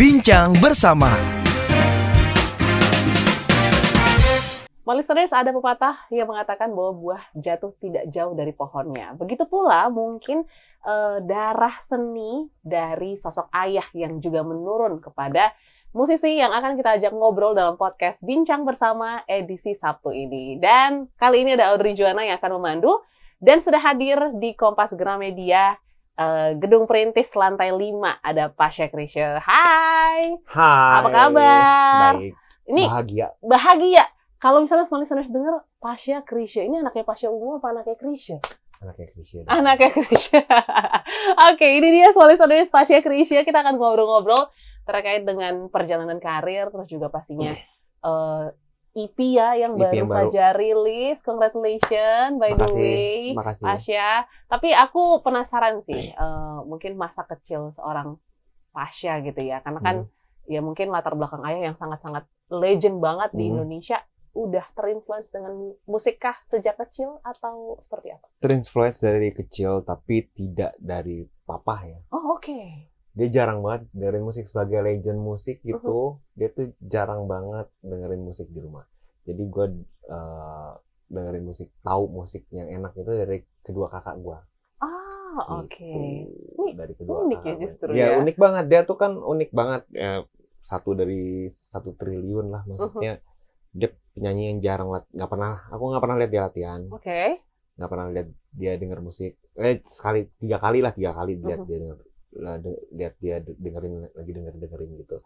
Bincang Bersama. Small listeners, ada pepatah yang mengatakan bahwa buah jatuh tidak jauh dari pohonnya. Begitu pula mungkin e, darah seni dari sosok ayah yang juga menurun kepada musisi yang akan kita ajak ngobrol dalam podcast Bincang Bersama edisi Sabtu ini. Dan kali ini ada Audrey Juana yang akan memandu dan sudah hadir di Kompas Gramedia uh, gedung perintis lantai 5 ada Pasha Krisya. Hai. Hai. Apa kabar? Baik. Ini bahagia. Bahagia. Kalau misalnya listeners dengar Pasha Krisya, ini anaknya Pasha Ungu apa anaknya Krisya? Anaknya Krisya. Anaknya Krisya. Oke, ini dia Small Listeners Pasha Krisya. Kita akan ngobrol-ngobrol terkait dengan perjalanan karir, terus juga pastinya uh, EP ya yang EP baru, yang baru saja rilis. Congratulations by makasih, the way, makasih. Pasha. Tapi aku penasaran sih, uh, mungkin masa kecil seorang Pasha gitu ya, karena kan hmm. ya mungkin latar belakang ayah yang sangat-sangat legend banget hmm. di Indonesia udah terinfluence dengan musik kah sejak kecil atau seperti apa? Terinfluence dari kecil tapi tidak dari papa ya. Oh oke. Okay dia jarang banget dengerin musik sebagai legend musik uh-huh. gitu. Uh-huh. Dia tuh jarang banget dengerin musik di rumah. Jadi gue uh, dengerin musik, tahu musik yang enak itu dari kedua kakak gue. Ah, gitu. oke. Okay. Dari kedua unik kakak ya justru ya. ya. unik banget. Dia tuh kan unik banget. Ya, satu dari satu triliun lah uh-huh. maksudnya. Uh-huh. Dia penyanyi yang jarang nggak pernah. Aku nggak pernah lihat dia latihan. Oke. Okay. Nggak pernah lihat dia denger musik. Eh sekali tiga kali lah tiga kali lihat uh-huh. dia denger lah lihat dia dengerin lagi dengerin dengerin gitu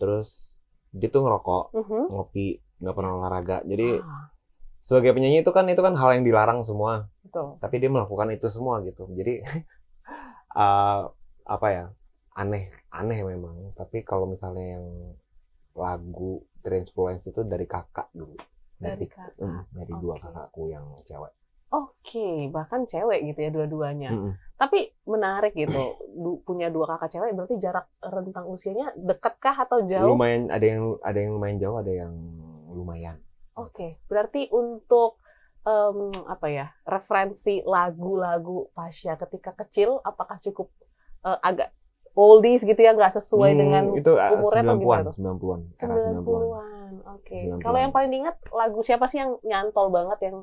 terus dia tuh ngerokok uh-huh. ngopi nggak pernah olahraga jadi ah. sebagai penyanyi itu kan itu kan hal yang dilarang semua Betul. tapi dia melakukan itu semua gitu jadi uh, apa ya aneh aneh memang tapi kalau misalnya yang lagu terinspirasi itu dari kakak dulu dari, dari kakak mm, dari okay. dua kakakku yang cewek Oke, okay. bahkan cewek gitu ya dua-duanya. -hmm. Tapi menarik gitu, du punya dua kakak cewek berarti jarak rentang usianya dekat dekatkah atau jauh? Lumayan ada yang ada yang lumayan jauh, ada yang lumayan. Oke, okay. berarti untuk um, apa ya referensi lagu-lagu Pasha ketika kecil apakah cukup uh, agak oldies gitu ya nggak sesuai hmm, dengan itu ah, umurnya atau gimana? 90-an, 90-an. 90-an. Oke. Okay. Kalau yang paling diingat lagu siapa sih yang nyantol banget yang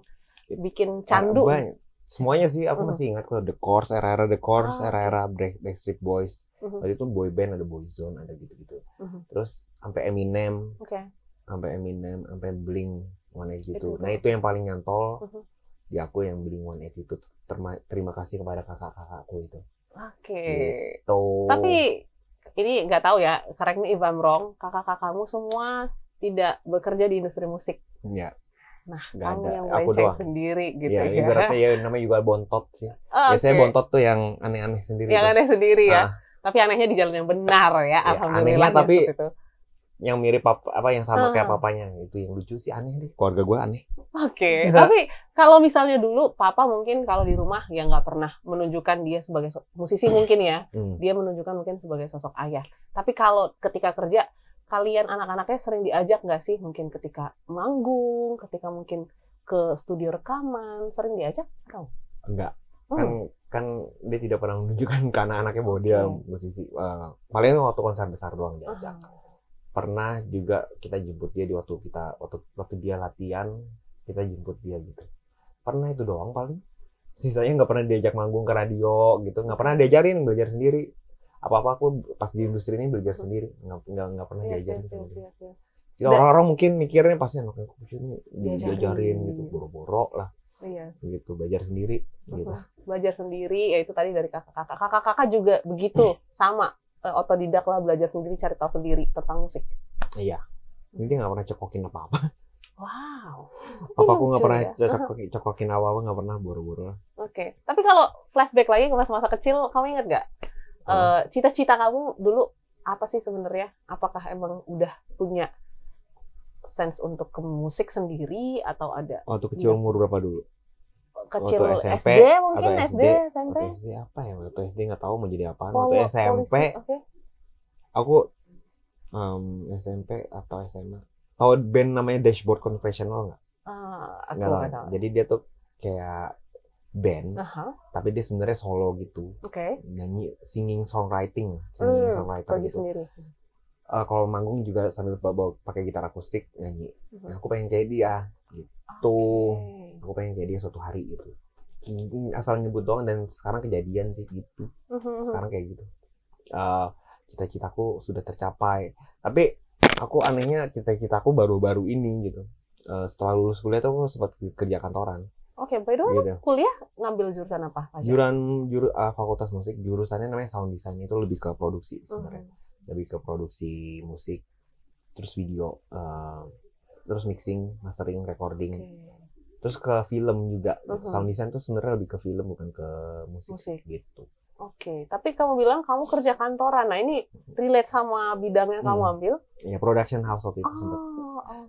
Gitu. bikin candu. Banyak. Semuanya sih aku uh-huh. masih ingat kok The Course, era-era The Course, ah. era-era Backstreet Boys. Uh-huh. Waktu itu boy band ada Boyzone, ada gitu-gitu. Uh-huh. Terus sampai Eminem. Okay. Sampai Eminem, sampai Blink mana gitu. Nah, itu yang paling nyantol di aku yang Blink One itu terima, terima kasih kepada kakak-kakakku itu. Oke. Gitu. Tapi ini nggak tahu ya, correct me if I'm wrong, kakak-kakakmu semua tidak bekerja di industri musik. Iya. Nah, gak kamu ada. yang aku doang. sendiri gitu iya, ya. ya. Ibaratnya ya namanya juga bontot sih. okay. Biasanya bontot tuh yang aneh-aneh sendiri. Yang tuh. aneh sendiri ya. Nah. Tapi anehnya di jalan yang benar ya, iya, alhamdulillah. Anehnya, tapi itu. yang mirip papa, apa yang sama uh. kayak ah. papanya itu yang lucu sih aneh deh. Keluarga gue aneh. Oke, okay. tapi kalau misalnya dulu papa mungkin kalau di rumah ya nggak pernah menunjukkan dia sebagai musisi mungkin ya. Hmm. Dia menunjukkan mungkin sebagai sosok ayah. Tapi kalau ketika kerja kalian anak-anaknya sering diajak nggak sih mungkin ketika manggung, ketika mungkin ke studio rekaman, sering diajak atau? Enggak. Hmm. Kan kan dia tidak pernah menunjukkan ke anak-anaknya bahwa dia hmm. musisi. Uh, paling waktu konser besar doang diajak. Hmm. Ah. Pernah juga kita jemput dia di waktu kita waktu waktu dia latihan, kita jemput dia gitu. Pernah itu doang paling. Sisanya nggak pernah diajak manggung ke radio gitu, nggak pernah diajarin belajar sendiri apa-apa aku pas di industri ini belajar sendiri nggak nggak pernah yes, diajarin yes, sendiri. Yes, yes, orang-orang mungkin mikirnya pasti anak aku ini diajarin gitu boro-boro lah. Iya. Gitu belajar sendiri gitu. Belajar sendiri ya itu tadi dari kakak-kakak. Kakak-kakak juga begitu sama eh, otodidak lah belajar sendiri cari tahu sendiri tentang musik. Iya. Ini dia nggak pernah cekokin apa-apa. Wow. Apa aku nggak pernah ya? cekokin, cekokin apa-apa nggak pernah buru-buru. Oke. Okay. Tapi kalau flashback lagi ke masa-masa kecil, kamu inget gak cita eh, cita-cita kamu dulu apa sih sebenarnya? Apakah emang udah punya sense untuk ke musik sendiri atau ada? Waktu kecil ya? umur berapa dulu? Kecil waktu SMP, SD mungkin SD, SMP. Waktu SD apa ya? Waktu SD nggak tahu mau jadi apa. Waktu SMP, okay. aku um, SMP atau SMA. Tahu band namanya Dashboard Confessional nggak? Ah, aku nggak tahu. Jadi dia tuh kayak band, uh-huh. tapi dia sebenarnya solo gitu, okay. nyanyi, singing songwriting, singing hmm, songwriter gitu. Sendiri. Uh, kalau manggung juga sambil bawa pakai gitar akustik nyanyi. Uh-huh. aku pengen jadi dia gitu, okay. aku pengen jadi dia suatu hari gitu. Asal nyebut doang dan sekarang kejadian sih gitu, uh-huh. sekarang kayak gitu. Uh, cita-citaku sudah tercapai, tapi aku anehnya cita-citaku baru-baru ini gitu. Uh, setelah lulus kuliah tuh aku sempat kerja kantoran Oke, okay, by the way, gitu. kuliah ngambil jurusan apa? Aja? Jurusan juru, uh, fakultas musik, jurusannya namanya sound design itu lebih ke produksi sebenarnya, mm -hmm. lebih ke produksi musik, terus video, uh, terus mixing, mastering, recording, okay. terus ke film juga. Mm -hmm. Sound design tuh sebenarnya lebih ke film bukan ke musik, musik. gitu. Oke, okay. tapi kamu bilang kamu kerja kantoran. Nah, ini relate sama bidang yang kamu hmm. ambil? Iya, production house waktu itu oh, sempat.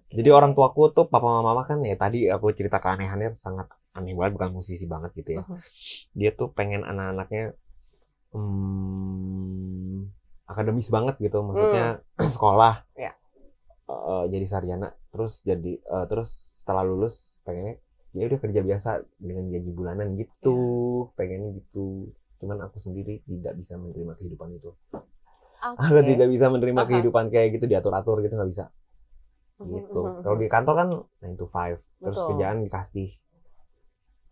Okay. Jadi orang tuaku tuh papa mama kan ya tadi aku cerita keanehannya sangat aneh banget, bukan musisi banget gitu ya. Uh -huh. Dia tuh pengen anak-anaknya hmm, akademis banget gitu, maksudnya hmm. sekolah. Yeah. Ya. Uh, jadi sarjana, terus jadi uh, terus setelah lulus pengennya ya udah kerja biasa dengan gaji bulanan gitu, yeah. pengennya gitu cuman aku sendiri tidak bisa menerima kehidupan itu okay. aku tidak bisa menerima okay. kehidupan kayak gitu diatur atur gitu nggak bisa mhm, gitu mhm, kalau mhm. di kantor kan nine to five terus Betul. kerjaan dikasih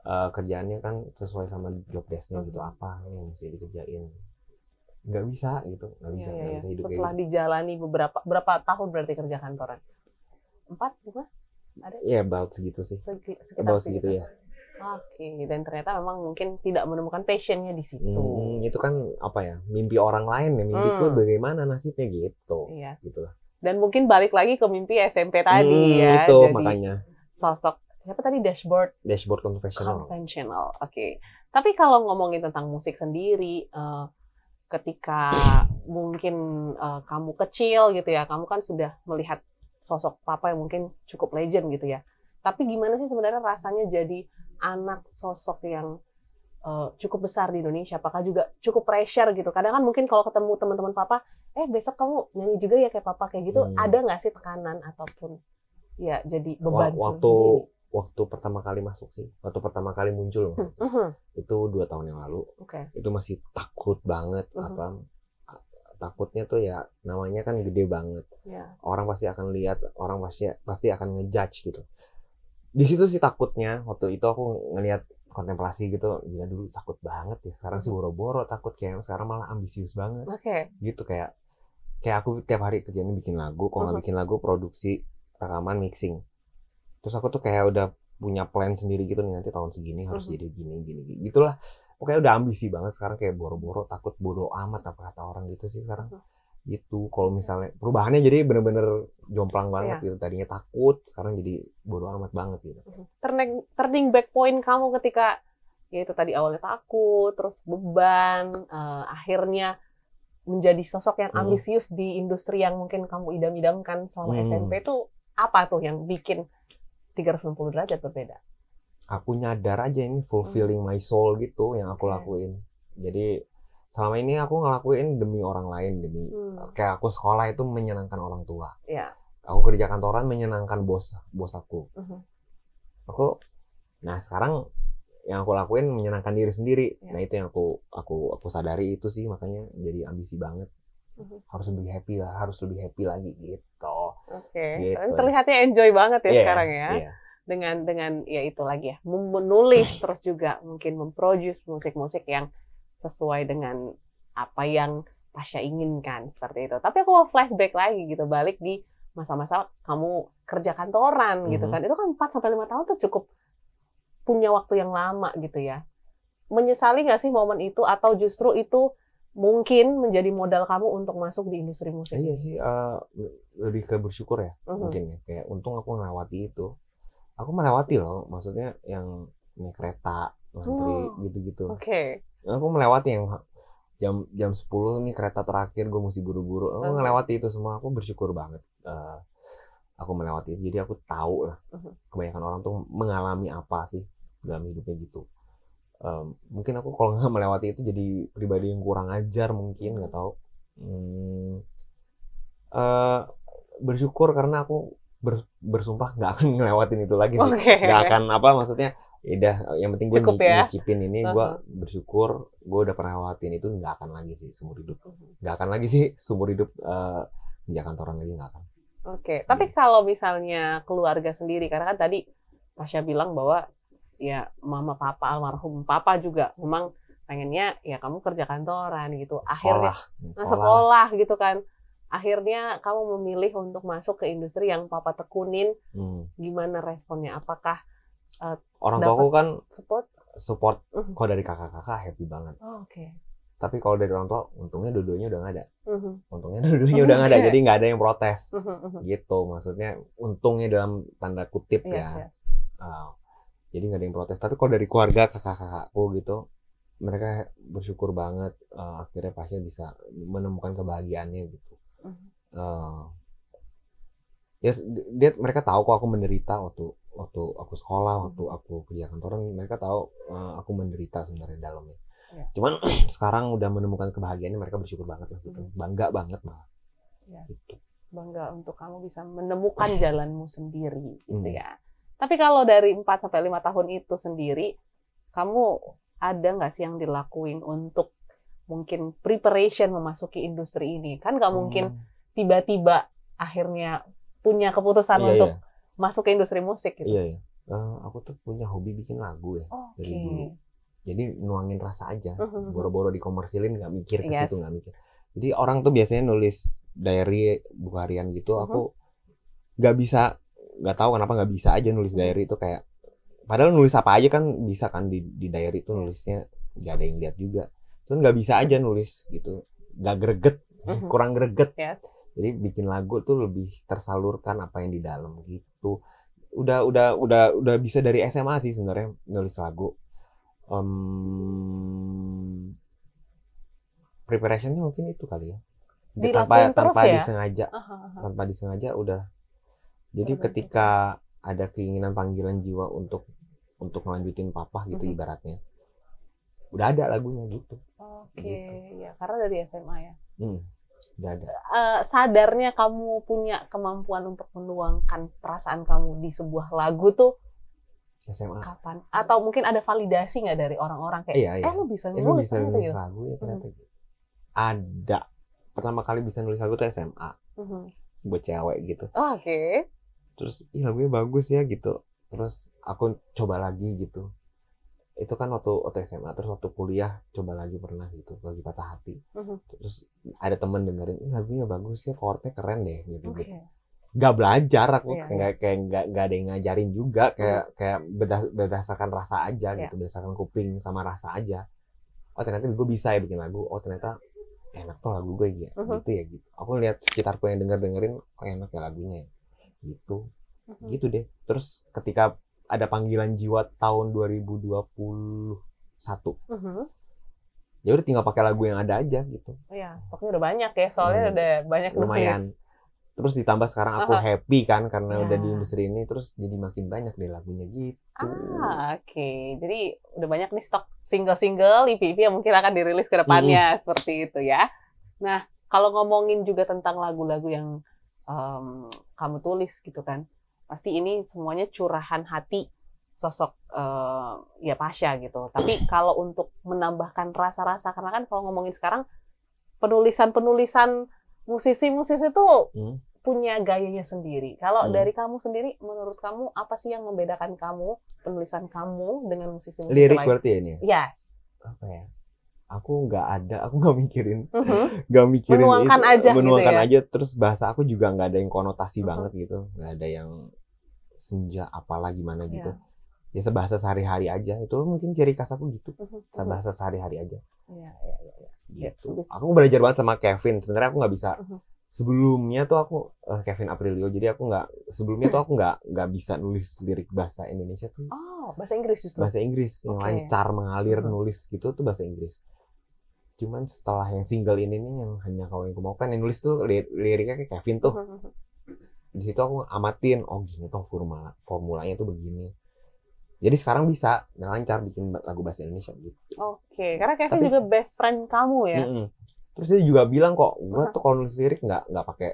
uh, kerjaannya kan sesuai sama job desknya gitu apa yang mesti dikerjain nggak bisa gitu nggak iya, bisa nggak iya, bisa iya. hidup setelah kayak gitu. dijalani gitu. beberapa berapa tahun berarti kerja kantoran empat bukan ada ya about segitu sih Segi, about segitu, segitu ya Oke, dan ternyata memang mungkin tidak menemukan passionnya di situ. Hmm, itu kan apa ya, mimpi orang lain ya, mimpi hmm. bagaimana nasibnya gitu. Iya. Yes. Gitu lah. Dan mungkin balik lagi ke mimpi SMP tadi hmm, ya. Itu Jadi, makanya. Sosok apa tadi dashboard? Dashboard konvensional. Konvensional, oke. Okay. Tapi kalau ngomongin tentang musik sendiri, uh, ketika mungkin uh, kamu kecil gitu ya, kamu kan sudah melihat sosok papa yang mungkin cukup legend gitu ya. Tapi gimana sih sebenarnya rasanya jadi anak sosok yang uh, cukup besar di Indonesia? Apakah juga cukup pressure gitu? Kadang kan mungkin kalau ketemu teman-teman papa, eh besok kamu nyanyi juga ya kayak papa kayak gitu, hmm. ada nggak sih tekanan ataupun ya jadi beban waktu sendiri? waktu pertama kali masuk sih, waktu pertama kali muncul hmm, hmm. itu dua tahun yang lalu, okay. itu masih takut banget hmm, hmm. apa takutnya tuh ya namanya kan gede banget, yeah. orang pasti akan lihat, orang pasti pasti akan ngejudge gitu di situ sih takutnya waktu itu aku ngelihat kontemplasi gitu gila dulu takut banget ya sekarang sih boro-boro takut kayak sekarang malah ambisius banget okay. gitu kayak kayak aku tiap hari kerjanya bikin lagu kalau nggak uh-huh. bikin lagu produksi rekaman mixing terus aku tuh kayak udah punya plan sendiri gitu nih nanti tahun segini harus uh-huh. jadi gini gini, gitu gitulah pokoknya udah ambisi banget sekarang kayak boro-boro takut bodoh amat apa kata orang gitu sih sekarang uh gitu kalau misalnya perubahannya jadi bener-bener jomplang banget yeah. gitu tadinya takut sekarang jadi bodo amat banget gitu mhm. turning turning back point kamu ketika ya itu tadi awalnya takut terus beban uh, akhirnya menjadi sosok yang mhm. ambisius hmm. di industri yang mungkin kamu idam-idamkan selama hmm. SMP itu apa tuh yang bikin 360 derajat berbeda aku nyadar aja ini fulfilling hmm. my soul gitu yang aku iya. lakuin jadi selama ini aku ngelakuin demi orang lain demi hmm. kayak aku sekolah itu menyenangkan orang tua yeah. aku kerja kantoran menyenangkan bos bos aku uh -huh. aku nah sekarang yang aku lakuin menyenangkan diri sendiri yeah. nah itu yang aku aku aku sadari itu sih makanya jadi ambisi banget -huh. harus lebih happy lah harus lebih happy lagi gitu oke okay. gitu. Eh, terlihatnya enjoy banget ya yeah, sekarang ya yeah. dengan dengan ya itu lagi ya menulis terus juga mungkin memproduce musik-musik yang sesuai dengan apa yang Tasya inginkan seperti itu. Tapi aku mau flashback lagi gitu, balik di masa-masa kamu kerja kantoran mm -hmm. gitu mm-hmm. kan. Itu kan 4 sampai 5 tahun tuh cukup punya waktu yang lama gitu ya. Menyesali nggak sih momen itu atau justru itu mungkin menjadi modal kamu untuk masuk di industri musik? Iya sih, uh, lebih ke bersyukur ya mm -hmm. mungkin ya. Kayak untung aku melewati itu. Aku melewati loh, maksudnya yang naik kereta ngantri oh. gitu-gitu. Oke. Okay. aku melewati yang jam jam 10 nih kereta terakhir gue mesti buru-buru. Aku melewati -huh. itu semua. Aku bersyukur banget. Uh, aku melewati itu. Jadi aku tahu lah kebanyakan orang tuh mengalami apa sih dalam hidupnya gitu. Um, mungkin aku kalau nggak melewati itu jadi pribadi yang kurang ajar mungkin nggak tahu. Hmm, uh, bersyukur karena aku bersumpah nggak akan ngelewatin itu lagi sih. Okay. Nggak akan apa maksudnya ya udah yang penting gue Cukup ya? nyicipin ini uh -huh. gue bersyukur gue udah pernah lewatin itu nggak akan lagi sih seumur hidup uh-huh. nggak akan lagi sih seumur hidup uh, kerja kantoran lagi nggak akan oke okay. tapi gitu. kalau misalnya keluarga sendiri karena kan tadi Pasha bilang bahwa ya mama papa almarhum papa juga memang pengennya ya kamu kerja kantoran gitu sekolah. akhirnya sekolah. Nah, sekolah gitu kan akhirnya kamu memilih untuk masuk ke industri yang papa tekunin hmm. gimana responnya apakah uh, orang tuaku kan support support uh-huh. kalau dari kakak-kakak happy banget oh, oke okay. tapi kalau dari orang tua untungnya dua udah nggak ada uh-huh. untungnya dua-duanya udah nggak ada jadi ya? nggak ada yang protes uh-huh. gitu maksudnya untungnya dalam tanda kutip yes, ya yes. Uh, jadi nggak ada yang protes tapi kalau dari keluarga kakak-kakakku gitu mereka bersyukur banget uh, akhirnya pasnya bisa menemukan kebahagiaannya gitu uh, ya dia mereka tahu kok aku menderita waktu waktu aku sekolah waktu hmm. aku kerja kantoran mereka tahu uh, aku menderita sebenarnya dalamnya yeah. cuman sekarang udah menemukan kebahagiaannya mereka bersyukur banget lah gitu hmm. bangga banget malah yes. Iya. gitu. bangga untuk kamu bisa menemukan hmm. jalanmu sendiri gitu ya tapi kalau dari 4 sampai lima tahun itu sendiri kamu ada nggak sih yang dilakuin untuk mungkin preparation memasuki industri ini kan nggak mungkin hmm. tiba-tiba akhirnya punya keputusan iya, untuk iya. masuk ke industri musik gitu. Iya iya. Eh, aku tuh punya hobi bikin lagu ya okay. dari dulu. Jadi nuangin rasa aja. Mm-hmm. Boro-boro dikomersilin nggak mikir ke situ nggak mikir. Jadi orang tuh biasanya nulis diary buku harian gitu. Uh mm-hmm. -huh. Aku nggak bisa nggak tahu kenapa nggak bisa aja nulis diary itu kayak padahal nulis apa aja kan bisa kan di, di diary itu nulisnya nggak ada yang lihat juga Cuman nggak bisa aja nulis gitu, nggak greget, mm-hmm. kurang greget. Yes. Jadi bikin lagu tuh lebih tersalurkan apa yang di dalam gitu. Udah udah udah udah bisa dari SMA sih sebenarnya nulis lagu. Um, preparationnya mungkin itu kali ya. Jadi tanpa tanpa ya? disengaja, uh -huh. tanpa disengaja udah. Jadi uh-huh. ketika ada keinginan panggilan jiwa untuk untuk melanjutin papa gitu uh mhm. -huh. ibaratnya udah ada lagunya gitu. Oke, gitu. ya karena dari SMA ya. Hmm, udah ada. Uh, sadarnya kamu punya kemampuan untuk menuangkan perasaan kamu di sebuah lagu tuh SMA. Kapan? Atau mungkin ada validasi nggak dari orang-orang kayak, iya, iya. eh lu bisa nulis, eh, lu bisa nulis, nulis gitu. lagu ya ternyata. Hmm. Gitu. Ada. Pertama kali bisa nulis lagu tuh SMA. Hmm. Buat cewek gitu. Oh, Oke. Okay. Terus, iya lagunya bagus ya gitu. Terus aku coba lagi gitu itu kan waktu waktu SMA terus waktu kuliah coba lagi pernah gitu lagi patah hati uh-huh. terus ada temen dengerin ini lagunya bagus ya chordnya keren deh gitu okay. gitu nggak belajar aku yeah. kayak iya. kayak nggak nggak ada yang ngajarin juga mm. kayak kayak berdasarkan rasa aja yeah. gitu berdasarkan kuping sama rasa aja oh ternyata gue bisa ya bikin lagu oh ternyata enak tuh lagu gue ya uh-huh. gitu ya gitu aku lihat sekitarku yang denger dengerin oh enak ya lagunya ya. gitu uh-huh. gitu deh terus ketika ada panggilan jiwa tahun 2021. Uh -huh. Ya udah tinggal pakai lagu yang ada aja gitu. Oh iya, stoknya udah banyak ya, soalnya hmm. udah banyak lumayan. Nulis. Terus ditambah sekarang aku uh -huh. happy kan karena yeah. udah di industri ini terus jadi makin banyak deh lagunya gitu. Ah, oke. Okay. Jadi udah banyak nih stok single-single, EP-EP yang mungkin akan dirilis ke depannya mm. seperti itu ya. Nah, kalau ngomongin juga tentang lagu-lagu yang um, kamu tulis gitu kan pasti ini semuanya curahan hati sosok uh, ya Pasha gitu. Tapi kalau untuk menambahkan rasa-rasa karena kan kalau ngomongin sekarang penulisan-penulisan musisi-musisi itu hmm. punya gayanya sendiri. Kalau hmm. dari kamu sendiri menurut kamu apa sih yang membedakan kamu penulisan kamu dengan musisi-musisi lain? Lirik berarti ya ini? Ya? Yes. Apa ya? aku nggak ada aku nggak mikirin mm-hmm. nggak mikirin menuangkan itu, aja gitu menuangkan gitu ya? aja terus bahasa aku juga nggak ada yang konotasi -huh. Mm-hmm. banget gitu nggak ada yang senja apalah gimana gitu yeah. ya sebahasa sehari-hari aja itu mungkin ciri khas aku gitu mm-hmm. sebahasa sehari-hari aja Iya, iya, iya. iya. iya gitu aku belajar banget sama Kevin sebenarnya aku nggak bisa sebelumnya tuh aku uh, Kevin Aprilio jadi aku nggak sebelumnya tuh aku nggak nggak bisa nulis lirik bahasa Indonesia tuh oh bahasa Inggris justru bahasa Inggris okay. lancar mengalir nulis gitu tuh bahasa Inggris cuman setelah yang single ini nih yang hanya kau yang mau kan yang nulis tuh li liriknya kayak Kevin tuh di situ aku amatin oh gini tuh formula formulanya tuh begini jadi sekarang bisa dan lancar bikin lagu bahasa Indonesia gitu. Oke, okay. karena Kevin Tapi, juga best friend kamu ya. Mm -mm. Terus dia juga bilang kok, gua tuh kalau nulis lirik nggak nggak pakai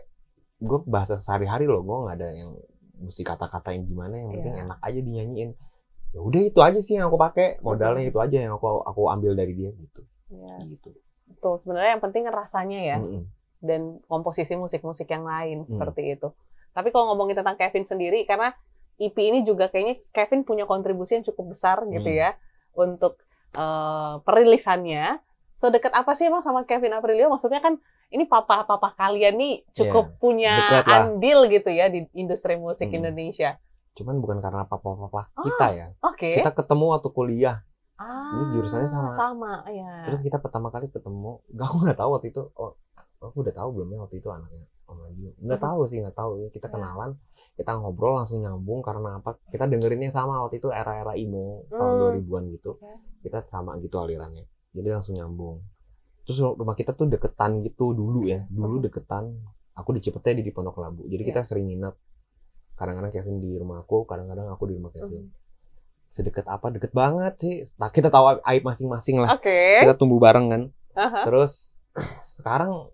gua bahasa sehari-hari loh, gua nggak ada yang mesti kata-kata yang gimana, yang penting yeah. enak aja dinyanyiin. Ya udah itu aja sih yang aku pakai, modalnya itu aja yang aku aku ambil dari dia gitu. Ya. Gitu. Betul. Sebenarnya yang penting rasanya ya. Mm -hmm. Dan komposisi musik-musik yang lain mm. seperti itu. Tapi kalau ngomongin tentang Kevin sendiri, karena IP e ini juga kayaknya Kevin punya kontribusi yang cukup besar gitu mm. gitu ya untuk uh, perilisannya. Sedekat apa sih emang sama Kevin Aprilio? Maksudnya kan ini papa-papa kalian nih cukup yeah, punya andil gitu ya di industri musik hmm. Indonesia. Cuman bukan karena papa-papa ah, kita ya. Okay. Kita ketemu waktu kuliah Ah, Ini jurusannya sama. Sama, ya. Terus kita pertama kali ketemu, gak aku nggak tahu waktu itu. Oh, aku udah tahu belum ya waktu itu anaknya Om Adio. Nggak hmm. tahu sih, nggak tahu. Ya. Kita iya. kenalan, kita ngobrol langsung nyambung karena apa? Kita dengerinnya sama waktu itu era-era emo hmm. tahun 2000-an mm. gitu. Ya. Kita sama gitu alirannya. Jadi langsung nyambung. Terus rumah kita tuh deketan gitu dulu ya. Dulu deketan. Aku di Cipete di Pondok Labu. Jadi ya. kita sering nginep. Kadang-kadang Kevin di rumah aku, kadang-kadang aku di rumah Kevin. Hmm sedekat apa deket banget sih nah, kita tahu aib masing-masing lah okay. kita tumbuh bareng kan uh-huh. terus sekarang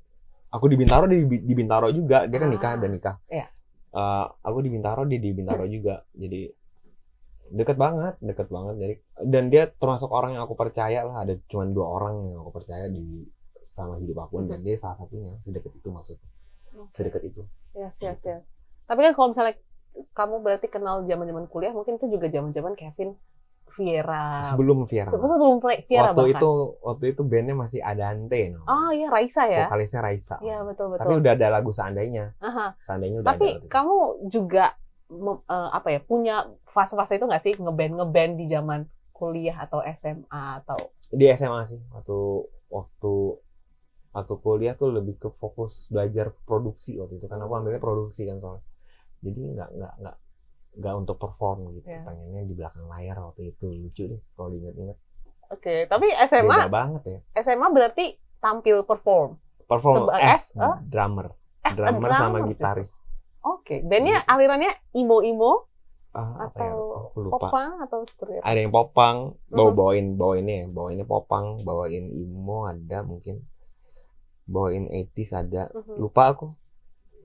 aku di Bintaro di, di Bintaro juga dia kan nikah ah. dan nikah yeah. Iya. uh, aku di Bintaro dia di Bintaro hmm. juga jadi deket banget deket banget jadi dan dia termasuk orang yang aku percaya lah ada cuma dua orang yang aku percaya di sama hidup aku dan hmm. dia salah satunya sedekat itu maksudnya sedekat itu yes yes yes tapi kan kalau misalnya kamu berarti kenal zaman-zaman kuliah mungkin itu juga zaman-zaman Kevin Viera. Sebelum Viera. Sebelum Viera Waktu bahkan. itu waktu itu bandnya masih Adante. No? Oh iya Raisa ya. Vokalisnya Raisa. Iya betul betul. Tapi udah ada lagu seandainya. Aha. Seandainya udah Tapi ada. kamu juga eh, apa ya punya fase-fase itu nggak sih ngeband ngeband di zaman kuliah atau SMA atau di SMA sih waktu waktu waktu kuliah tuh lebih ke fokus belajar produksi waktu itu karena aku ambilnya produksi kan soalnya jadi nggak nggak nggak nggak untuk perform gitu yeah. pengennya di belakang layar waktu itu lucu deh kalau diingat-ingat oke okay, tapi SMA Beda banget ya SMA berarti tampil perform perform Seba as, eh, eh? as a drummer as drummer, a drummer sama gitaris oke okay. bandnya alirannya emo emo. Ah, ya? atau ya, popang atau seperti apa? ada yang popang bawa mhm. bawain bawainnya ya. bawainnya popang bawain imo ada mungkin bawain 80s ada mhm. lupa aku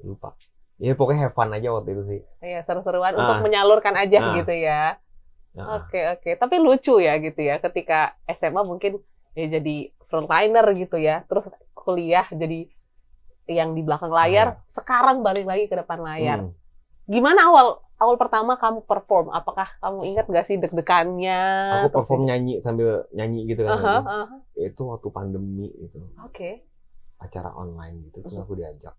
lupa ya pokoknya have fun aja waktu itu sih. Iya, seru-seruan ah. untuk menyalurkan aja ah. gitu ya. Oke, ah. oke. Okay, okay. Tapi lucu ya gitu ya ketika SMA mungkin ya jadi frontliner gitu ya. Terus kuliah jadi yang di belakang layar, ah. Iya. sekarang balik lagi ke depan layar. Hmm. Gimana awal awal pertama kamu perform? Apakah kamu ingat gak sih deg-degannya? Aku perform nyanyi sambil nyanyi gitu kan. Uh -huh, uh -huh. Itu waktu pandemi itu. Oke. Okay. Acara online gitu terus uh-huh. aku diajak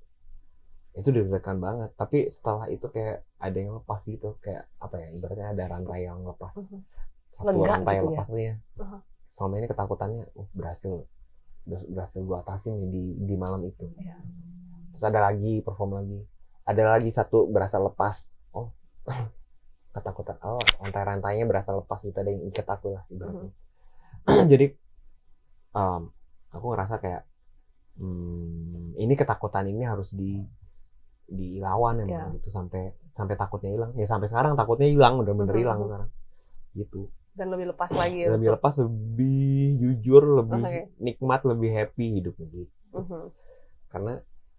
itu deg banget tapi setelah itu kayak ada yang lepas gitu kayak apa ya ibaratnya ada rantai yang lepas mhm. satu rantai gitu yang ya? lepas tuh ya uh selama ini ketakutannya uh, berhasil berhasil gua atasin di di malam itu yeah. terus ada lagi perform lagi ada lagi satu berasa lepas oh ketakutan oh rantai-rantainya berasa lepas gitu ada yang ikat aku lah ibaratnya mhm. jadi um, aku ngerasa kayak hmm, ini ketakutan ini harus di dilawan emang yeah. gitu sampai sampai takutnya hilang ya sampai sekarang takutnya hilang udah bener hilang -hmm. sekarang gitu dan lebih lepas lagi lebih lepas lebih jujur lebih okay. nikmat lebih happy hidupnya gitu mm -hmm. karena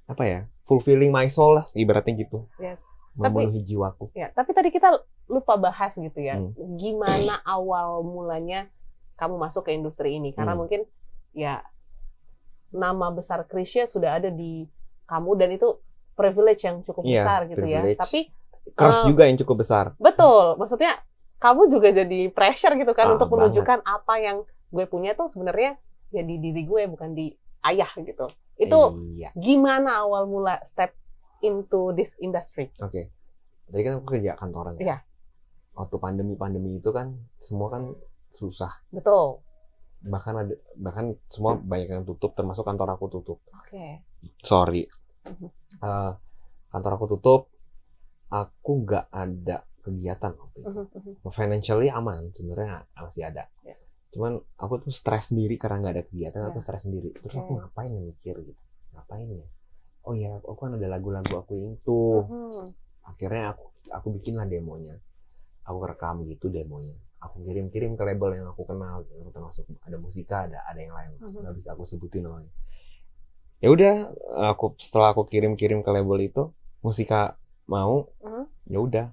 apa ya fulfilling my soul lah ibaratnya gitu yes. memenuhi tapi, jiwaku ya tapi tadi kita lupa bahas gitu ya hmm. gimana awal mulanya kamu masuk ke industri ini karena hmm. mungkin ya nama besar Krisya sudah ada di kamu dan itu privilege yang cukup yeah, besar gitu ya. privilege. ya. Tapi curse uh, juga yang cukup besar. Betul. Maksudnya kamu juga jadi pressure gitu kan ah, untuk menunjukkan banget. apa yang gue punya tuh sebenarnya ya di diri gue bukan di ayah gitu. Itu iya. gimana awal mula step into this industry? Oke. Okay. Tadi kan aku kerja kantoran ya. Iya. Waktu pandemi-pandemi itu kan semua kan susah. Betul. Bahkan ada bahkan semua banyak yang tutup termasuk kantor aku tutup. Oke. Okay. Sorry. Mhm uh, kantor aku tutup aku nggak ada kegiatan waktu itu uh mhm, -huh. Mhm. financially aman sebenarnya masih ada yeah. cuman aku tuh stres sendiri karena nggak ada kegiatan yeah. aku ya. stres sendiri terus okay. aku ngapain mikir gitu ngapain ya oh iya, aku kan ada lagu-lagu aku itu uh-huh. Mhm. akhirnya aku aku bikinlah demonya aku rekam gitu demonya aku kirim-kirim ke label yang aku kenal termasuk ada musika ada ada yang lain uh -huh. bisa aku sebutin namanya ya udah aku setelah aku kirim-kirim ke label itu musika mau uh-huh. ya udah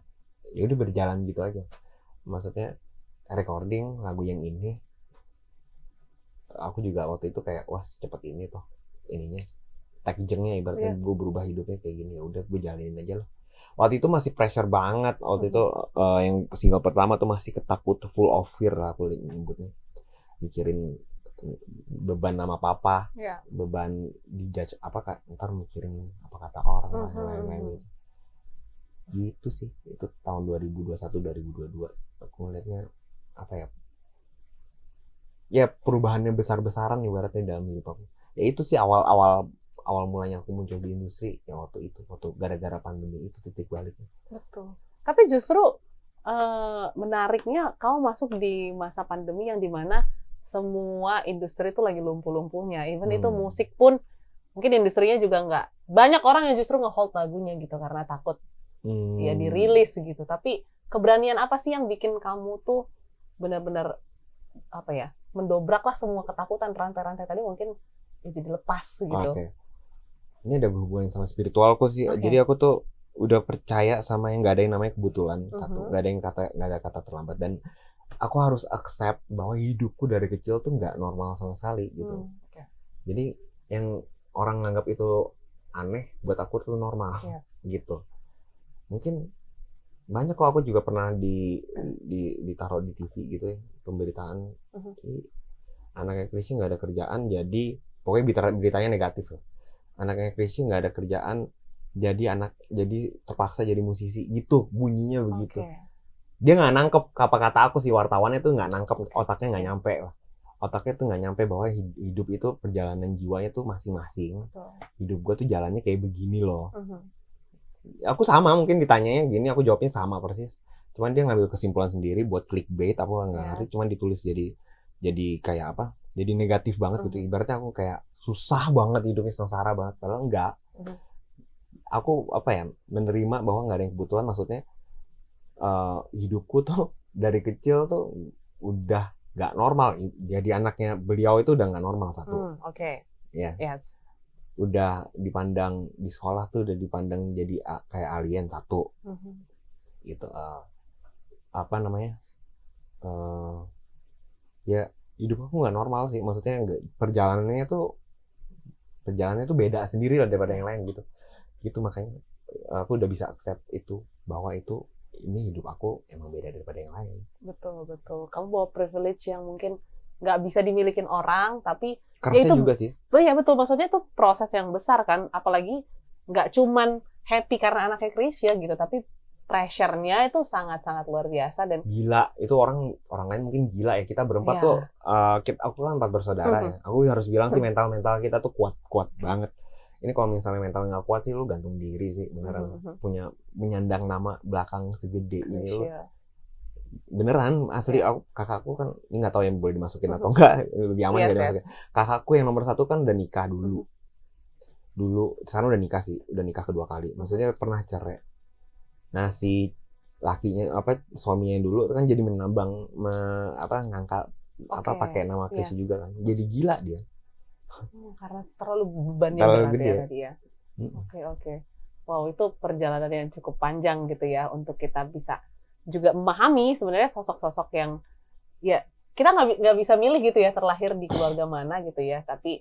ya udah berjalan gitu aja maksudnya recording lagu yang ini aku juga waktu itu kayak wah secepat ini tuh ininya takjengnya ibaratnya yes. gue berubah hidupnya kayak gini ya udah gue jalanin aja loh waktu itu masih pressure banget waktu -huh. itu uh, yang single pertama tuh masih ketakut full of fear lah aku nyebutnya mikirin beban nama papa yeah. beban judge apa kak, ntar mikirin apa kata orang uh -huh. lain-lain gitu. gitu sih itu tahun 2021 2022 aku ngeliatnya apa ya ya perubahannya besar-besaran ibaratnya dalam hidup aku ya itu sih awal-awal awal mulanya aku muncul di industri ya waktu itu waktu gara-gara pandemi itu titik baliknya betul tapi justru uh, menariknya kau masuk di masa pandemi yang dimana semua industri itu lagi lumpuh-lumpuhnya. Even hmm. itu musik pun mungkin industrinya juga nggak banyak orang yang justru ngehold lagunya gitu karena takut hmm. ya dirilis gitu. Tapi keberanian apa sih yang bikin kamu tuh benar-benar apa ya mendobraklah semua ketakutan rantai-rantai tadi mungkin ya jadi lepas gitu. Okay. Ini ada hubungan sama spiritualku sih. Okay. Jadi aku tuh udah percaya sama yang nggak ada yang namanya kebetulan, mm -hmm. nggak ada yang kata nggak ada kata terlambat dan aku harus accept bahwa hidupku dari kecil tuh nggak normal sama sekali gitu. Hmm, okay. Jadi yang orang nganggap itu aneh buat aku tuh normal yes. gitu. Mungkin banyak kok aku juga pernah di di ditaruh di TV gitu ya pemberitaan uh-huh. anaknya Krisi nggak ada kerjaan jadi pokoknya berita beritanya negatif loh. Anaknya Krisi nggak ada kerjaan jadi anak jadi terpaksa jadi musisi gitu bunyinya begitu. Okay dia nggak nangkep apa kata aku sih wartawannya tuh nggak nangkep otaknya nggak nyampe lah otaknya tuh nggak nyampe bahwa hidup itu perjalanan jiwanya tuh masing-masing hidup gue tuh jalannya kayak begini loh mhm. aku sama mungkin ditanyanya gini aku jawabnya sama persis cuman dia ngambil kesimpulan sendiri buat clickbait apa nggak yeah. ngerti cuman ditulis jadi jadi kayak apa jadi negatif banget uh gitu mhm. ibaratnya aku kayak susah banget hidupnya sengsara banget padahal enggak mhm. aku apa ya menerima bahwa nggak ada yang kebetulan maksudnya uh, hidupku tuh dari kecil tuh udah nggak normal jadi anaknya beliau itu udah nggak normal satu hmm, oke okay. ya yes udah dipandang di sekolah tuh udah dipandang jadi kayak alien satu mm-hmm. gitu uh, apa namanya uh, ya hidup aku nggak normal sih maksudnya perjalanannya tuh perjalanannya tuh beda sendiri lah daripada yang lain gitu gitu makanya aku udah bisa accept itu bahwa itu ini hidup aku emang beda daripada yang lain. Betul betul. Kamu bawa privilege yang mungkin nggak bisa dimilikin orang, tapi Kerasnya ya itu juga sih. ya betul. Maksudnya itu proses yang besar kan. Apalagi nggak cuman happy karena anaknya Chris ya gitu, tapi pressure-nya itu sangat-sangat luar biasa dan gila itu orang orang lain mungkin gila ya kita berempat ya. tuh uh, kita aku kan empat bersaudara mm -hmm. ya aku harus bilang sih mental mental kita tuh kuat kuat banget ini kalau misalnya mental nggak kuat sih lu gantung diri sih beneran mm-hmm. punya menyandang nama belakang segede oh, ini lu iya. beneran asli yeah. aku, kakakku kan ini nggak tahu yang boleh dimasukin atau enggak hmm. lebih aman yeah, gak dimasukin kakakku yang nomor satu kan udah nikah dulu dulu sekarang udah nikah sih udah nikah kedua kali maksudnya pernah cerai nah si lakinya apa suaminya yang dulu kan jadi menambang me, apa ngangkat okay. apa pakai nama kesi iya. yes. juga kan jadi gila dia Hmm, karena terlalu bebannya terlalu berat ya, ya? tadi ya. Oke hmm. oke. Okay, okay. Wow itu perjalanan yang cukup panjang gitu ya untuk kita bisa juga memahami sebenarnya sosok-sosok yang ya kita nggak nggak bisa milih gitu ya terlahir di keluarga mana gitu ya tapi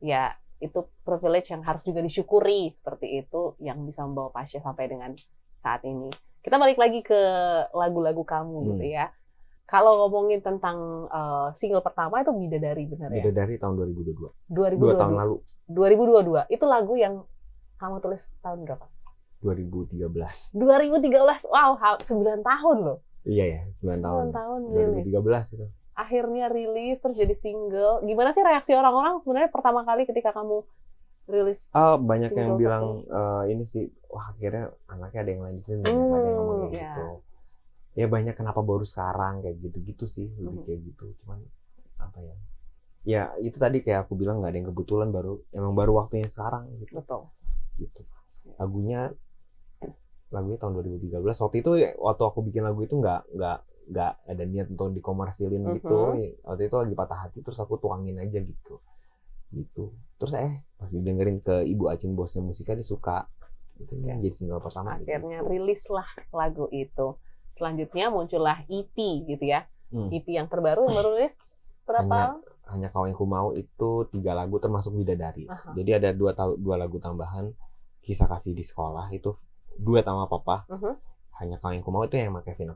ya itu privilege yang harus juga disyukuri seperti itu yang bisa membawa Pasha sampai dengan saat ini. Kita balik lagi ke lagu-lagu kamu gitu hmm. gitu ya. Kalau ngomongin tentang uh, single pertama itu Bidadari benar ya? Bidadari tahun 2022. 2022. Dua tahun lalu. 2022. Itu lagu yang kamu tulis tahun berapa? 2013. 2013. Wow, 9 tahun loh. Iya ya, 9, 9 tahun. 9 tahun 2013 iya, itu. Akhirnya rilis terus jadi single. Gimana sih reaksi orang-orang sebenarnya pertama kali ketika kamu rilis? Oh, banyak yang bilang uh, ini sih wah akhirnya anaknya ada yang lanjutin, banyak hmm, yang ngomong yeah. Hmm, gitu iya ya banyak kenapa baru sekarang kayak gitu-gitu sih lebih mhm. kayak gitu cuman apa ya ya itu tadi kayak aku bilang nggak ada yang kebetulan baru emang baru waktunya sekarang gitu betul gitu lagunya lagunya tahun 2013 waktu itu waktu aku bikin lagu itu nggak nggak nggak ada niat untuk dikomersilin mm -hmm. gitu mhm. ya, waktu itu lagi patah hati terus aku tuangin aja gitu gitu terus eh pas dengerin ke ibu Acin bosnya musika dia suka itu ya. jadi single pertama gitu. akhirnya gitu. rilislah lagu itu Selanjutnya muncullah EP gitu ya. Hmm. EP yang terbaru yang baru rilis berapa? Hanya, hanya kau yang ku mau itu tiga lagu termasuk Bidadari. -huh. Jadi ada dua dua lagu tambahan kisah kasih di sekolah itu dua sama papa. Uh mhm. -huh. Hanya kau yang ku mau itu yang pakai Vina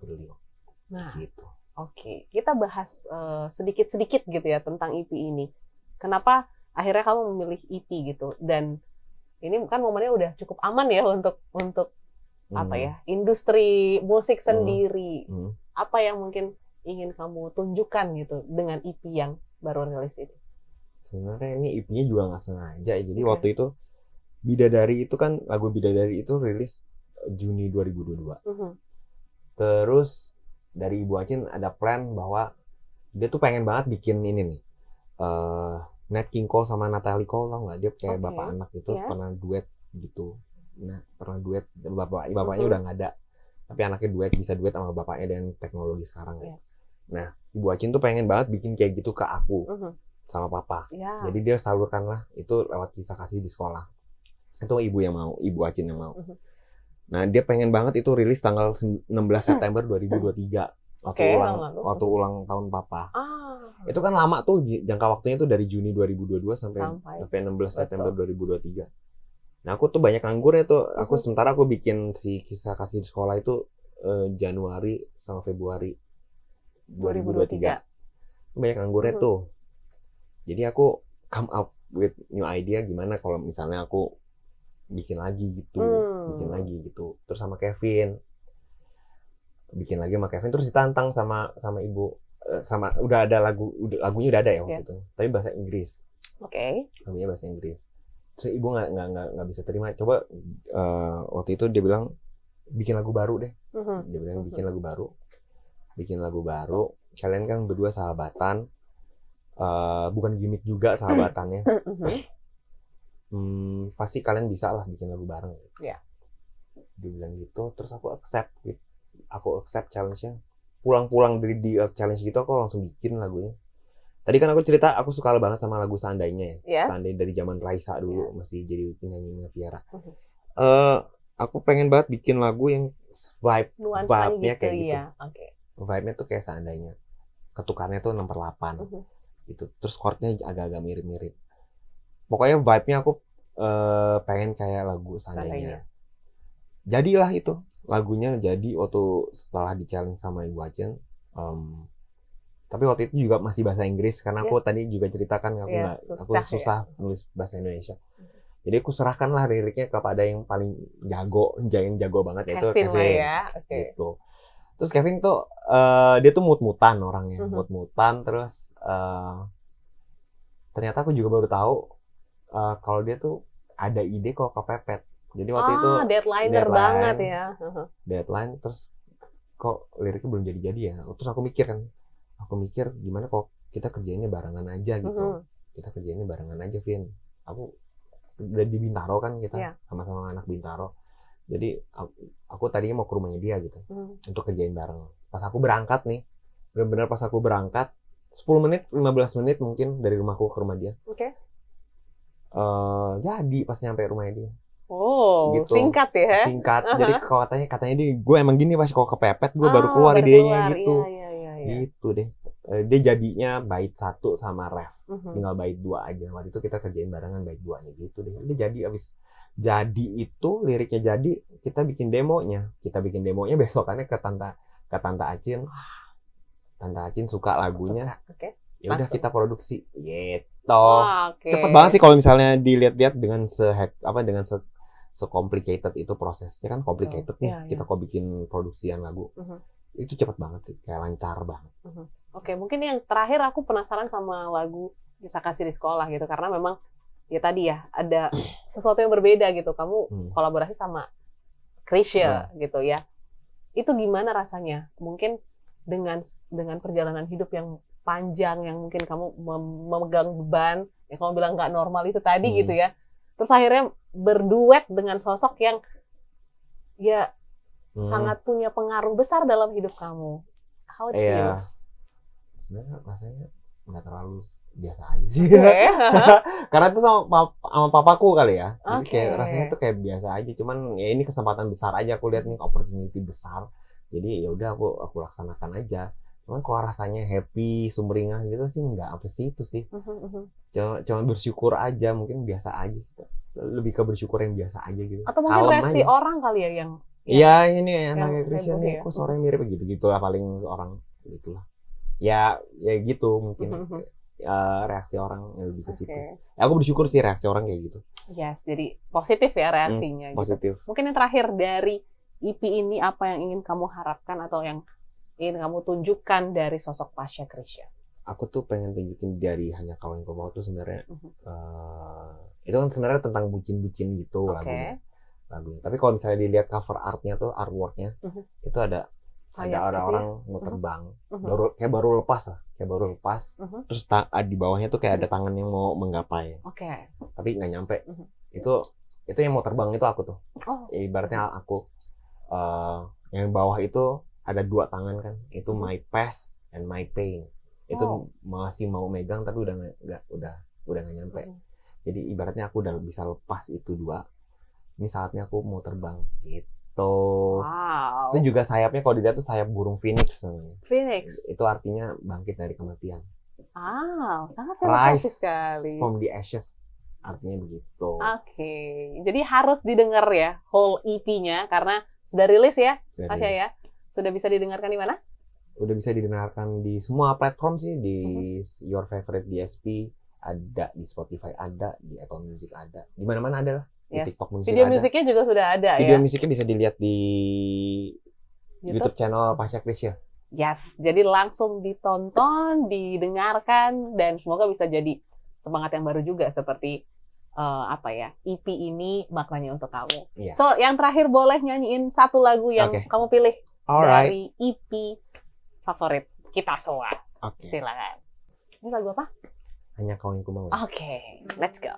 Nah, gitu. Oke, okay. kita bahas eh, sedikit-sedikit gitu ya tentang EP ini. Kenapa akhirnya kamu memilih EP gitu? Dan ini kan momennya udah cukup aman ya untuk untuk hmm. apa ya industri musik hmm. sendiri hmm. Hmm. apa yang mungkin ingin kamu tunjukkan gitu dengan EP yang baru rilis itu sebenarnya ini EP-nya juga nggak sengaja ya. jadi okay. Iya. waktu itu Bidadari itu kan lagu Bidadari itu rilis eh, Juni 2022 -hmm. terus dari Ibu Acin ada plan bahwa dia tuh pengen banget bikin ini nih uh, Nat King Cole sama Natalie Cole tau nggak dia kayak okay. bapak anak itu yes. pernah duet gitu nah, pernah duet bapak bapaknya udah nggak ada tapi anaknya duet bisa duet sama bapaknya dan teknologi sekarang yes. nah ibu Acin tuh pengen banget bikin kayak gitu ke aku sama papa ya. jadi dia salurkan lah itu lewat kisah kasih di sekolah itu ibu yang mau ibu Acin yang mau nah dia pengen banget itu rilis tanggal 16 hmm. September 2023 waktu okay, ulang waktu ulang tahun papa ah. itu kan lama tuh jangka waktunya tuh dari Juni 2022 sampai, sampai. 16 September 2023 Nah aku tuh banyak nganggurnya tuh. Aku hmm. sementara aku bikin si kisah kasih di sekolah itu uh, Januari sama Februari 2023. 2023. Banyak nganggurnya hmm. tuh. Jadi aku come up with new idea gimana kalau misalnya aku bikin lagi gitu, hmm. bikin lagi gitu. Terus sama Kevin, bikin lagi sama Kevin. Terus ditantang sama sama ibu, eh, sama udah ada lagu, lagunya udah ada ya waktu yes. itu. Tapi bahasa Inggris. Oke. Okay. Lagunya bahasa Inggris terus ibu nggak nggak nggak bisa terima coba uh, waktu itu dia bilang bikin lagu baru deh mm-hmm. dia bilang bikin lagu baru bikin lagu baru kalian kan berdua sahabatan uh, bukan gimmick juga sahabatannya mm-hmm. Mm-hmm. hmm, pasti kalian bisa lah bikin lagu bareng yeah. dia bilang gitu terus aku accept gitu aku accept challenge-nya pulang-pulang dari di uh, challenge gitu aku langsung bikin lagunya Tadi kan aku cerita aku suka banget sama lagu Seandainya ya. Yes. Seandainya dari zaman Raisa dulu yeah. masih jadi penyanyinya Viara. Uh mhm. eh, -huh. uh, aku pengen banget bikin lagu yang vibe Nuansa vibe-nya gitu, kayak gitu. Ya. Okay. Vibe-nya tuh kayak Seandainya. Ketukannya tuh nomor 8. Uh -huh. Itu terus chordnya agak-agak mirip-mirip. Pokoknya vibe-nya aku uh, pengen kayak lagu Seandainya. Jadilah itu lagunya jadi waktu setelah di challenge sama Ibu Acen um, tapi waktu itu juga masih bahasa Inggris karena yes. aku tadi juga ceritakan aku yes, iya, gak, susah, aku susah ya. nulis bahasa Indonesia mm-hmm. jadi aku serahkanlah liriknya kepada yang paling jago jangan jago banget yaitu Kevin, Kevin. ya okay. gitu terus Kevin tuh uh, dia tuh mut-mutan orangnya mm-hmm. mut-mutan terus uh, ternyata aku juga baru tahu uh, kalau dia tuh ada ide kok kepepet jadi waktu ah, itu deadline, deadline banget ya deadline terus kok liriknya belum jadi-jadi ya terus aku mikir kan aku mikir gimana kok kita kerjainnya barengan aja gitu mm -hmm. kita kerjainnya barengan aja Vin aku udah di Bintaro kan kita yeah. sama-sama anak Bintaro jadi aku, aku tadinya mau ke rumahnya dia gitu mm. untuk kerjain bareng pas aku berangkat nih benar-benar pas aku berangkat 10 menit 15 menit mungkin dari rumahku ke rumah dia oke okay. uh, eh, jadi pas nyampe rumahnya dia Oh, gitu. singkat ya? Singkat. Uh -huh. Jadi kalau katanya katanya dia, gue emang gini pas kalau kepepet gue oh, baru ah, keluar idenya gitu. Iya, iya Iya. gitu deh eh, dia jadinya bait satu sama ref uh-huh. tinggal bait dua aja waktu itu kita kerjain barengan bait duanya gitu deh udah jadi abis jadi itu liriknya jadi kita bikin demonya kita bikin demonya besokannya ke tante ke tante Acin tante Acin suka lagunya Okay. ya udah kita produksi gitu oh, okay. cepet banget sih kalau misalnya dilihat-lihat dengan se apa dengan se se complicated itu prosesnya kan complicated oh, nih Iya, iya. kita kok bikin produksian lagu uh mhm. -huh itu cepet banget sih kayak lancar banget uh mm-hmm. -huh. oke okay, mungkin yang terakhir aku penasaran sama lagu bisa kasih di sekolah gitu karena memang ya tadi ya ada sesuatu yang berbeda gitu kamu hmm. kolaborasi sama Krisya hmm. gitu ya itu gimana rasanya mungkin dengan dengan perjalanan hidup yang panjang yang mungkin kamu memegang beban ya kamu bilang nggak normal itu tadi hmm. gitu ya terus akhirnya berduet dengan sosok yang ya hmm. sangat punya pengaruh besar dalam hidup kamu. How it yeah. Iya. feels? Sebenarnya rasanya nggak terlalu biasa aja sih. Okay. Karena itu sama, papa sama papaku kali ya. Jadi okay. kayak rasanya tuh kayak biasa aja. Cuman ya ini kesempatan besar aja aku lihat nih opportunity besar. Jadi ya udah aku aku laksanakan aja. Cuman kalau rasanya happy, sumringah gitu sih nggak apa sih itu mhm, sih. Mhm. Cuma, cuman bersyukur aja, mungkin biasa aja sih. Lebih ke bersyukur yang biasa aja gitu. Atau mungkin Kalem reaksi aja. orang kali ya yang Iya, iya ini anaknya Christian nih, gitu kok ya? sore mirip gitu gitulah paling orang gitulah. Ya ya gitu mungkin uh, reaksi orang yang lebih ke situ. Ya, aku bersyukur sih reaksi orang kayak gitu. Yes, jadi positif ya reaksinya. Hmm, gitu. positif. Gitu. Mungkin yang terakhir dari IP ini apa yang ingin kamu harapkan atau yang ingin kamu tunjukkan dari sosok Pasha Krisya? Aku tuh pengen tunjukin dari hanya kawan yang kau sebenarnya mm -hmm. uh, itu kan sebenarnya tentang bucin-bucin gitu okay. lagunya lagunya tapi kalau misalnya dilihat cover artnya tuh artworknya uh mhm. -huh. itu ada Sayap, ada orang-orang ya? Mhm. terbang uh mhm. -huh. baru kayak baru lepas lah kayak baru lepas uh -huh. terus ah, di bawahnya tuh kayak ada tangan yang mau menggapai oke okay. tapi nggak nyampe uh -huh. itu itu yang mau terbang itu aku tuh oh. Ya, ibaratnya aku uh, yang bawah itu ada dua tangan kan itu my past and my pain itu oh. masih mau megang tapi udah nggak udah udah nggak nyampe uh jadi ibaratnya aku udah bisa lepas itu dua ini saatnya aku mau terbang gitu. Wow. Itu juga sayapnya kalau dilihat tuh sayap burung phoenix Phoenix. Itu artinya bangkit dari kematian. Ah, wow, sangat filosofis sekali. From the ashes artinya begitu. Oke, okay. jadi harus didengar ya whole EP-nya karena sudah rilis ya, Tasya ya. ya. Sudah bisa didengarkan di mana? Udah bisa didengarkan di semua platform sih di mm-hmm. your favorite DSP ada di Spotify ada di Apple Music ada di mana-mana ada lah. Yes. Di TikTok Video ada. musiknya juga sudah ada Video ya. Video musiknya bisa dilihat di YouTube, YouTube channel Pasha Krisya. Yes, jadi langsung ditonton, didengarkan dan semoga bisa jadi semangat yang baru juga seperti uh, apa ya EP ini maknanya untuk kamu. Yeah. So yang terakhir boleh nyanyiin satu lagu yang okay. kamu pilih Alright. dari EP favorit kita semua. Okay. Silakan. Ini lagu apa? Hanya kau yang ku mau. Oke, okay. let's go.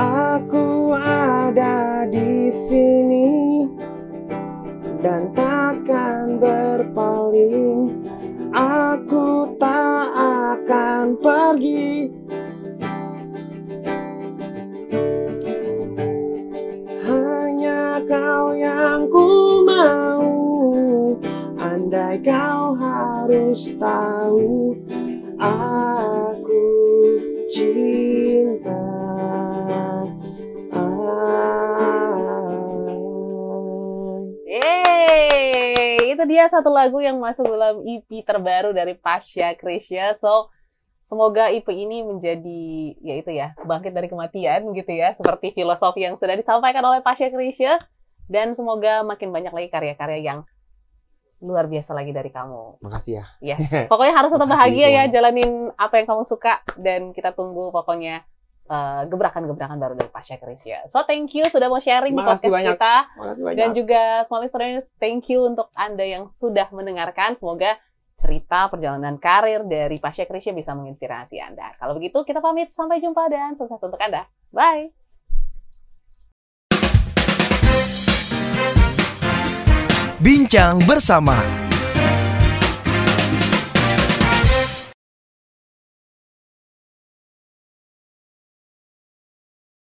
Aku ada di sini dan takkan berpaling. Aku tak akan pergi. Hanya kau yang ku mau. Andai kau harus tahu aku cinta. satu lagu yang masuk dalam EP terbaru dari Pasha Krisya. So, semoga EP ini menjadi ya itu ya, bangkit dari kematian gitu ya, seperti filosofi yang sudah disampaikan oleh Pasha Krisya dan semoga makin banyak lagi karya-karya yang luar biasa lagi dari kamu. Makasih ya. Yes. Pokoknya harus tetap bahagia ya jalanin apa yang kamu suka dan kita tunggu pokoknya Eh, gebrakan-gebrakan uh, baru dari Pasha ya. So thank you sudah mau sharing Makasih di podcast banyak. kita dan juga small listeners thank you untuk anda yang sudah mendengarkan. Semoga cerita perjalanan karir dari Pasha Krisya bisa menginspirasi anda. Kalau begitu kita pamit sampai jumpa dan sukses untuk anda. Bye. Bincang bersama.